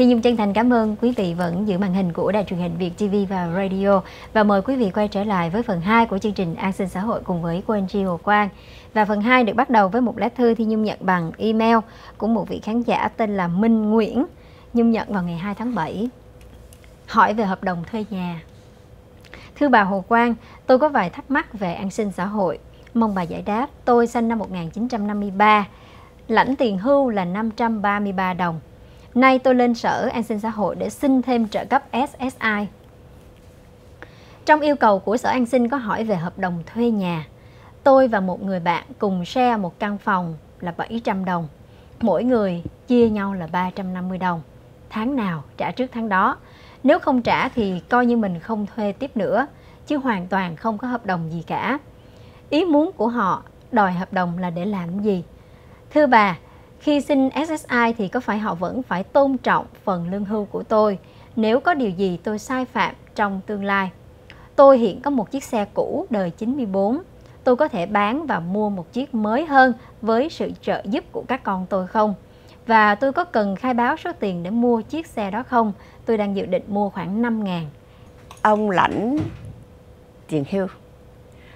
Thì Nhung chân thành cảm ơn quý vị vẫn giữ màn hình của đài truyền hình Việt TV và Radio và mời quý vị quay trở lại với phần 2 của chương trình An sinh xã hội cùng với cô Angie Hồ Quang. Và phần 2 được bắt đầu với một lá thư thì Nhung nhận bằng email của một vị khán giả tên là Minh Nguyễn. Nhung nhận vào ngày 2 tháng 7. Hỏi về hợp đồng thuê nhà. Thưa bà Hồ Quang, tôi có vài thắc mắc về an sinh xã hội. Mong bà giải đáp. Tôi sinh năm 1953, lãnh tiền hưu là 533 đồng. Nay tôi lên Sở An sinh xã hội để xin thêm trợ cấp SSI. Trong yêu cầu của Sở An sinh có hỏi về hợp đồng thuê nhà. Tôi và một người bạn cùng share một căn phòng là 700 đồng. Mỗi người chia nhau là 350 đồng. Tháng nào trả trước tháng đó. Nếu không trả thì coi như mình không thuê tiếp nữa, chứ hoàn toàn không có hợp đồng gì cả. Ý muốn của họ đòi hợp đồng là để làm gì? Thưa bà, khi xin SSI thì có phải họ vẫn phải tôn trọng phần lương hưu của tôi nếu có điều gì tôi sai phạm trong tương lai. Tôi hiện có một chiếc xe cũ đời 94. Tôi có thể bán và mua một chiếc mới hơn với sự trợ giúp của các con tôi không? Và tôi có cần khai báo số tiền để mua chiếc xe đó không? Tôi đang dự định mua khoảng 5 ngàn. Ông lãnh tiền hưu.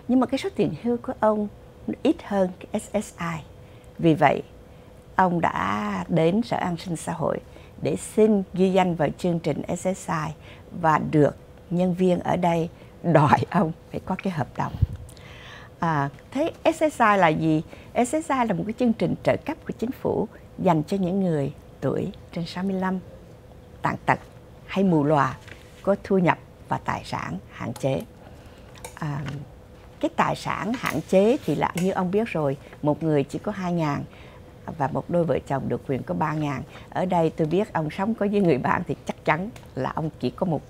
Nhưng mà cái số tiền hưu của ông ít hơn cái SSI. Vì vậy ông đã đến Sở An sinh xã hội để xin ghi danh vào chương trình SSI và được nhân viên ở đây đòi ông phải có cái hợp đồng. À, thế SSI là gì? SSI là một cái chương trình trợ cấp của chính phủ dành cho những người tuổi trên 65, tàn tật hay mù lòa, có thu nhập và tài sản hạn chế. À, cái tài sản hạn chế thì là như ông biết rồi, một người chỉ có 2 ngàn và một đôi vợ chồng được quyền có 3 ngàn ở đây tôi biết ông sống có với người bạn thì chắc chắn là ông chỉ có một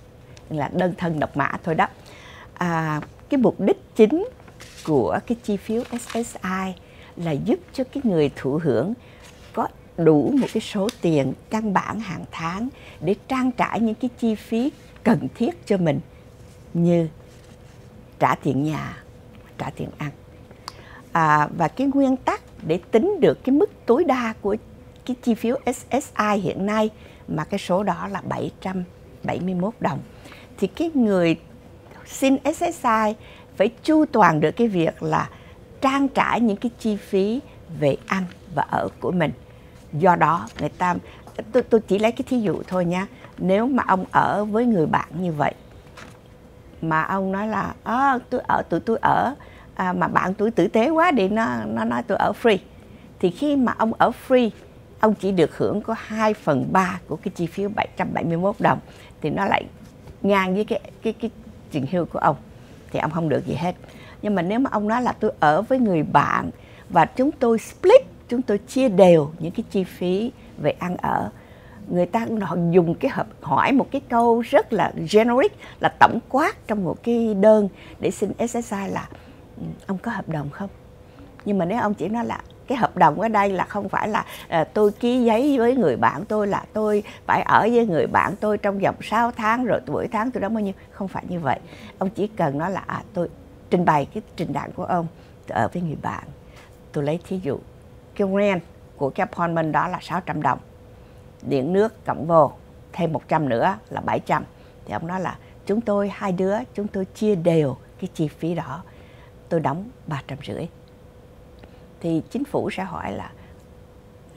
là đơn thân độc mã thôi đó à, cái mục đích chính của cái chi phiếu SSI là giúp cho cái người thụ hưởng có đủ một cái số tiền căn bản hàng tháng để trang trải những cái chi phí cần thiết cho mình như trả tiền nhà trả tiền ăn à, và cái nguyên tắc để tính được cái mức tối đa của cái chi phiếu SSI hiện nay mà cái số đó là 771 đồng. Thì cái người xin SSI phải chu toàn được cái việc là trang trải những cái chi phí về ăn và ở của mình. Do đó người ta tôi tôi chỉ lấy cái thí dụ thôi nha. Nếu mà ông ở với người bạn như vậy mà ông nói là à, tôi ở tụi tôi ở à, mà bạn tuổi tử tế quá để nó nó nói tôi ở free thì khi mà ông ở free ông chỉ được hưởng có 2 phần 3 của cái chi phiếu 771 đồng thì nó lại ngang với cái cái cái tiền hưu của ông thì ông không được gì hết nhưng mà nếu mà ông nói là tôi ở với người bạn và chúng tôi split chúng tôi chia đều những cái chi phí về ăn ở người ta họ dùng cái hợp hỏi một cái câu rất là generic là tổng quát trong một cái đơn để xin SSI là ông có hợp đồng không nhưng mà nếu ông chỉ nói là cái hợp đồng ở đây là không phải là à, tôi ký giấy với người bạn tôi là tôi phải ở với người bạn tôi trong vòng 6 tháng rồi tuổi tháng tôi đóng bao nhiêu không phải như vậy ông chỉ cần nói là à, tôi trình bày cái trình đảng của ông ở với người bạn tôi lấy thí dụ cái rent của cái apartment đó là 600 đồng điện nước cộng vô thêm 100 nữa là 700 thì ông nói là chúng tôi hai đứa chúng tôi chia đều cái chi phí đó tôi đóng ba trăm rưỡi thì chính phủ sẽ hỏi là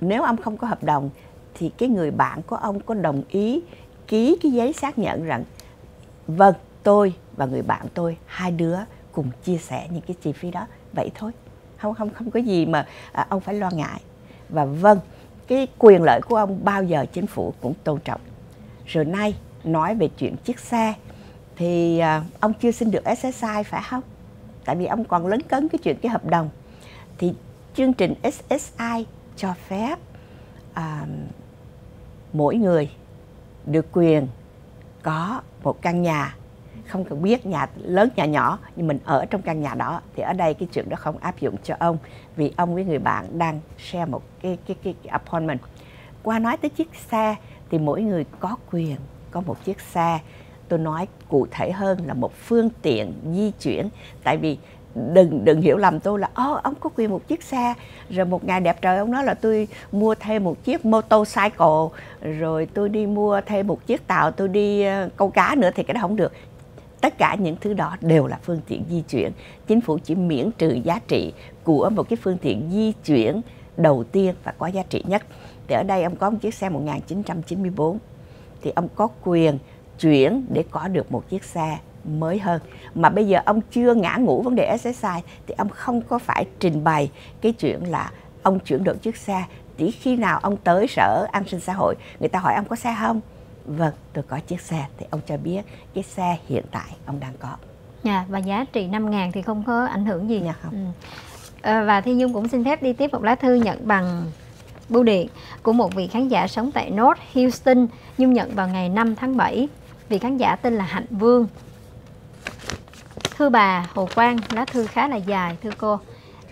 nếu ông không có hợp đồng thì cái người bạn của ông có đồng ý ký cái giấy xác nhận rằng vâng tôi và người bạn tôi hai đứa cùng chia sẻ những cái chi phí đó vậy thôi không không không có gì mà à, ông phải lo ngại và vâng cái quyền lợi của ông bao giờ chính phủ cũng tôn trọng rồi nay nói về chuyện chiếc xe thì à, ông chưa xin được SSI phải không tại vì ông còn lấn cấn cái chuyện cái hợp đồng thì chương trình SSI cho phép à, mỗi người được quyền có một căn nhà không cần biết nhà lớn nhà nhỏ nhưng mình ở trong căn nhà đó thì ở đây cái chuyện đó không áp dụng cho ông vì ông với người bạn đang share một cái cái cái, cái appointment qua nói tới chiếc xe thì mỗi người có quyền có một chiếc xe tôi nói cụ thể hơn là một phương tiện di chuyển tại vì đừng đừng hiểu lầm tôi là ô ông có quyền một chiếc xe rồi một ngày đẹp trời ông nói là tôi mua thêm một chiếc motorcycle rồi tôi đi mua thêm một chiếc tàu tôi đi câu cá nữa thì cái đó không được tất cả những thứ đó đều là phương tiện di chuyển chính phủ chỉ miễn trừ giá trị của một cái phương tiện di chuyển đầu tiên và có giá trị nhất thì ở đây ông có một chiếc xe 1994 thì ông có quyền chuyển để có được một chiếc xe mới hơn mà bây giờ ông chưa ngã ngủ vấn đề SSI thì ông không có phải trình bày cái chuyện là ông chuyển đổi chiếc xe chỉ khi nào ông tới sở an sinh xã hội người ta hỏi ông có xe không vâng tôi có chiếc xe thì ông cho biết cái xe hiện tại ông đang có dạ và giá trị 5 ngàn thì không có ảnh hưởng gì dạ không ừ. Ờ, và Thi Nhung cũng xin phép đi tiếp một lá thư nhận bằng bưu điện của một vị khán giả sống tại North Houston Nhung nhận vào ngày 5 tháng 7 vị khán giả tên là Hạnh Vương Thưa bà Hồ Quang, lá thư khá là dài thưa cô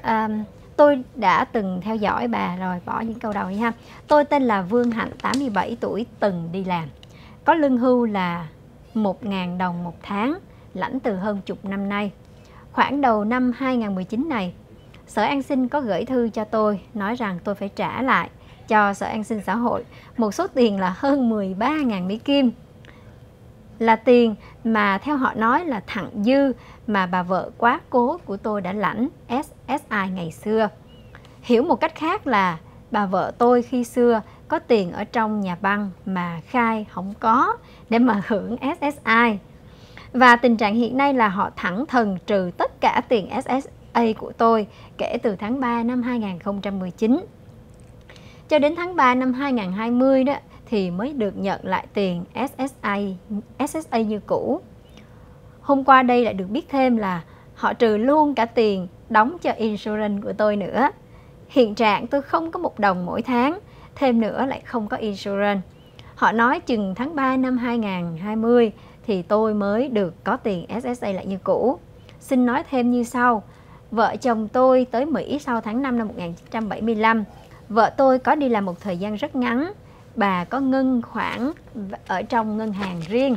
à, Tôi đã từng theo dõi bà rồi bỏ những câu đầu đi ha Tôi tên là Vương Hạnh, 87 tuổi, từng đi làm Có lương hưu là 1.000 đồng một tháng, lãnh từ hơn chục năm nay Khoảng đầu năm 2019 này, Sở An sinh có gửi thư cho tôi nói rằng tôi phải trả lại cho Sở An sinh xã hội một số tiền là hơn 13.000 Mỹ Kim là tiền mà theo họ nói là thẳng dư mà bà vợ quá cố của tôi đã lãnh SSI ngày xưa. Hiểu một cách khác là bà vợ tôi khi xưa có tiền ở trong nhà băng mà khai không có để mà hưởng SSI. Và tình trạng hiện nay là họ thẳng thần trừ tất cả tiền SSA của tôi kể từ tháng 3 năm 2019. Cho đến tháng 3 năm 2020 đó thì mới được nhận lại tiền SSA, SSA như cũ. Hôm qua đây lại được biết thêm là họ trừ luôn cả tiền đóng cho insurance của tôi nữa. Hiện trạng tôi không có một đồng mỗi tháng, thêm nữa lại không có insurance. Họ nói chừng tháng 3 năm 2020 thì tôi mới được có tiền SSA lại như cũ. Xin nói thêm như sau, vợ chồng tôi tới Mỹ sau tháng 5 năm 1975. Vợ tôi có đi làm một thời gian rất ngắn, bà có ngân khoản ở trong ngân hàng riêng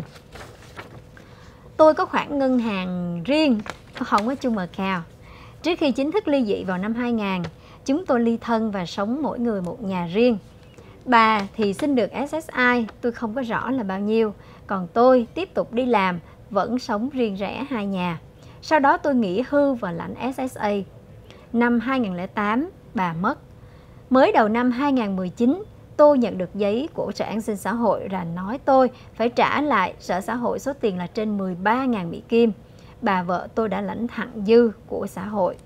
tôi có khoản ngân hàng riêng không có chung mờ cao trước khi chính thức ly dị vào năm 2000 chúng tôi ly thân và sống mỗi người một nhà riêng bà thì xin được SSI tôi không có rõ là bao nhiêu còn tôi tiếp tục đi làm vẫn sống riêng rẽ hai nhà sau đó tôi nghỉ hưu và lãnh SSA năm 2008 bà mất mới đầu năm 2019 tôi nhận được giấy của Sở An sinh xã hội là nói tôi phải trả lại Sở xã hội số tiền là trên 13.000 Mỹ Kim. Bà vợ tôi đã lãnh thặng dư của xã hội.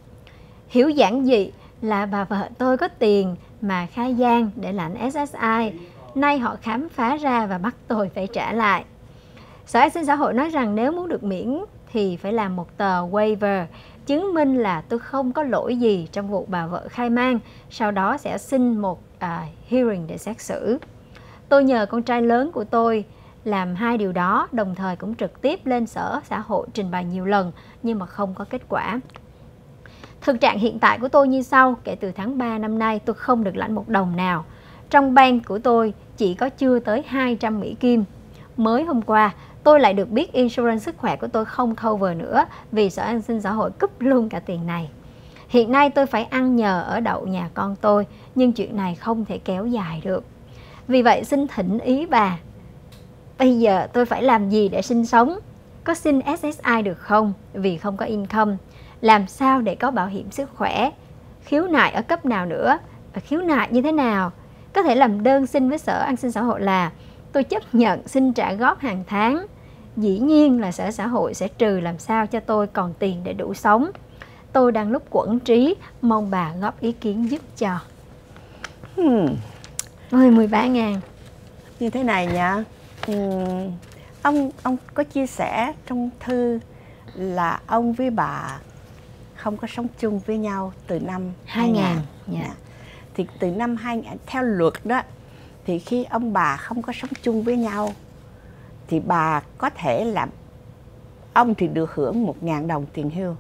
Hiểu giản dị là bà vợ tôi có tiền mà khai gian để lãnh SSI. Nay họ khám phá ra và bắt tôi phải trả lại. Sở An sinh xã hội nói rằng nếu muốn được miễn thì phải làm một tờ waiver chứng minh là tôi không có lỗi gì trong vụ bà vợ khai mang, sau đó sẽ xin một à, hearing để xét xử. Tôi nhờ con trai lớn của tôi làm hai điều đó, đồng thời cũng trực tiếp lên sở xã hội trình bày nhiều lần nhưng mà không có kết quả. Thực trạng hiện tại của tôi như sau, kể từ tháng 3 năm nay tôi không được lãnh một đồng nào. Trong bank của tôi chỉ có chưa tới 200 Mỹ Kim. Mới hôm qua, tôi lại được biết insurance sức khỏe của tôi không cover nữa vì sở an sinh xã hội cúp luôn cả tiền này. Hiện nay tôi phải ăn nhờ ở đậu nhà con tôi, nhưng chuyện này không thể kéo dài được. Vì vậy xin thỉnh ý bà, bây giờ tôi phải làm gì để sinh sống? Có xin SSI được không? Vì không có income. Làm sao để có bảo hiểm sức khỏe? Khiếu nại ở cấp nào nữa? Và khiếu nại như thế nào? Có thể làm đơn xin với Sở An sinh xã hội là tôi chấp nhận xin trả góp hàng tháng dĩ nhiên là sở xã hội sẽ trừ làm sao cho tôi còn tiền để đủ sống tôi đang lúc quẩn trí mong bà góp ý kiến giúp cho mười hmm. mười ba ngàn như thế này nha ừ. ông ông có chia sẻ trong thư là ông với bà không có sống chung với nhau từ năm 2000, 2000. Yeah. thì từ năm 2000 theo luật đó thì khi ông bà không có sống chung với nhau thì bà có thể là ông thì được hưởng một ngàn đồng tiền hưu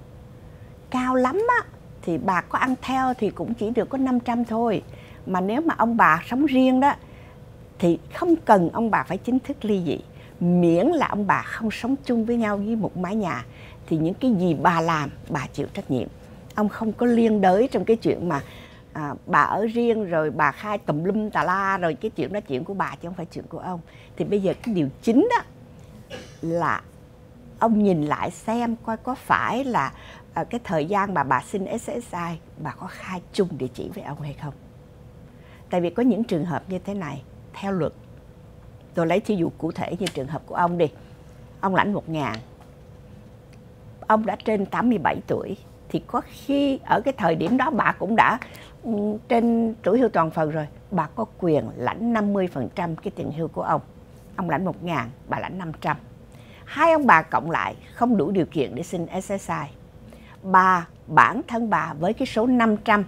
cao lắm á thì bà có ăn theo thì cũng chỉ được có 500 thôi mà nếu mà ông bà sống riêng đó thì không cần ông bà phải chính thức ly dị miễn là ông bà không sống chung với nhau với một mái nhà thì những cái gì bà làm bà chịu trách nhiệm ông không có liên đới trong cái chuyện mà à, bà ở riêng rồi bà khai tùm lum tà la rồi cái chuyện đó chuyện của bà chứ không phải chuyện của ông thì bây giờ cái điều chính đó là ông nhìn lại xem coi có phải là à, cái thời gian mà bà xin SSI bà có khai chung địa chỉ với ông hay không tại vì có những trường hợp như thế này theo luật tôi lấy thí dụ cụ thể như trường hợp của ông đi ông lãnh một ngàn ông đã trên 87 tuổi thì có khi ở cái thời điểm đó bà cũng đã trên tuổi hưu toàn phần rồi bà có quyền lãnh 50% cái tiền hưu của ông ông lãnh 1 ngàn bà lãnh 500 hai ông bà cộng lại không đủ điều kiện để xin SSI bà bản thân bà với cái số 500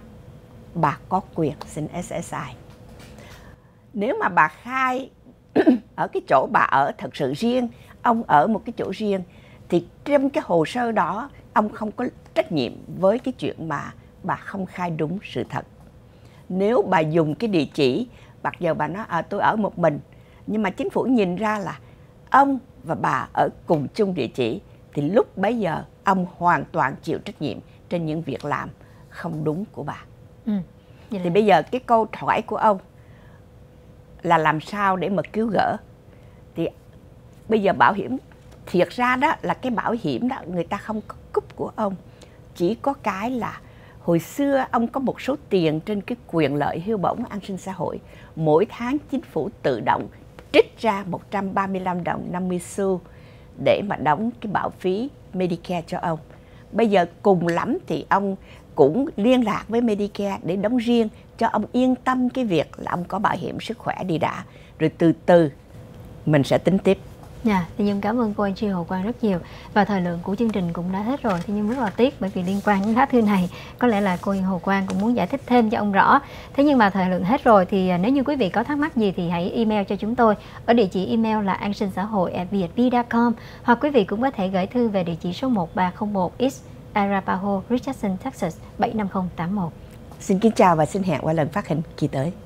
bà có quyền xin SSI nếu mà bà khai ở cái chỗ bà ở thật sự riêng ông ở một cái chỗ riêng thì trong cái hồ sơ đó ông không có trách nhiệm với cái chuyện mà bà không khai đúng sự thật nếu bà dùng cái địa chỉ mặc giờ bà nói à, tôi ở một mình nhưng mà chính phủ nhìn ra là ông và bà ở cùng chung địa chỉ thì lúc bấy giờ ông hoàn toàn chịu trách nhiệm trên những việc làm không đúng của bà ừ. thì là... bây giờ cái câu hỏi của ông là làm sao để mà cứu gỡ thì bây giờ bảo hiểm thiệt ra đó là cái bảo hiểm đó người ta không có cúp của ông chỉ có cái là hồi xưa ông có một số tiền trên cái quyền lợi hưu bổng an sinh xã hội mỗi tháng chính phủ tự động trích ra 135 đồng 50 xu để mà đóng cái bảo phí Medicare cho ông bây giờ cùng lắm thì ông cũng liên lạc với Medicare để đóng riêng cho ông yên tâm cái việc là ông có bảo hiểm sức khỏe đi đã rồi từ từ mình sẽ tính tiếp Dạ, thì Nhung cảm ơn cô anh chị Hồ Quang rất nhiều Và thời lượng của chương trình cũng đã hết rồi Thì nhưng rất là tiếc bởi vì liên quan đến lá thư này Có lẽ là cô Hồ Quang cũng muốn giải thích thêm cho ông rõ Thế nhưng mà thời lượng hết rồi Thì à, nếu như quý vị có thắc mắc gì thì hãy email cho chúng tôi Ở địa chỉ email là an sinh xã hội com Hoặc quý vị cũng có thể gửi thư về địa chỉ số 1301X Arapaho, Richardson, Texas 75081 Xin kính chào và xin hẹn qua lần phát hình kỳ tới